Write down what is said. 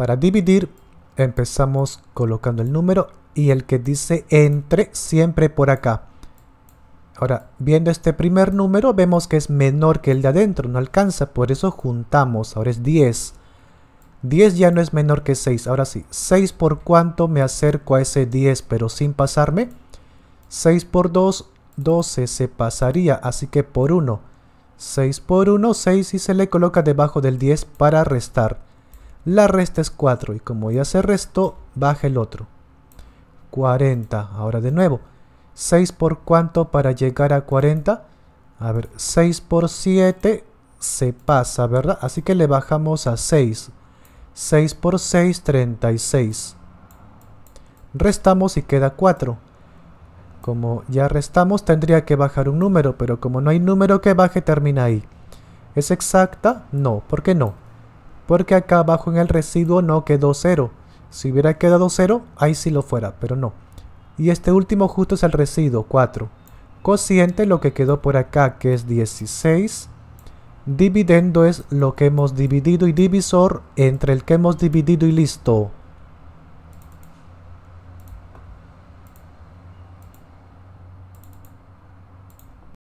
Para dividir empezamos colocando el número y el que dice entre siempre por acá. Ahora, viendo este primer número, vemos que es menor que el de adentro, no alcanza, por eso juntamos, ahora es 10. 10 ya no es menor que 6, ahora sí, 6 por cuánto me acerco a ese 10, pero sin pasarme. 6 por 2, 12 se pasaría, así que por 1. 6 por 1, 6 y se le coloca debajo del 10 para restar. La resta es 4 y como ya se restó, baja el otro. 40. Ahora de nuevo, 6 por cuánto para llegar a 40? A ver, 6 por 7 se pasa, ¿verdad? Así que le bajamos a 6. 6 por 6, 36. Restamos y queda 4. Como ya restamos, tendría que bajar un número, pero como no hay número que baje, termina ahí. ¿Es exacta? No, ¿por qué no? porque acá abajo en el residuo no quedó 0. Si hubiera quedado 0, ahí sí lo fuera, pero no. Y este último justo es el residuo, 4. Cociente, lo que quedó por acá, que es 16. Dividendo es lo que hemos dividido y divisor entre el que hemos dividido y listo.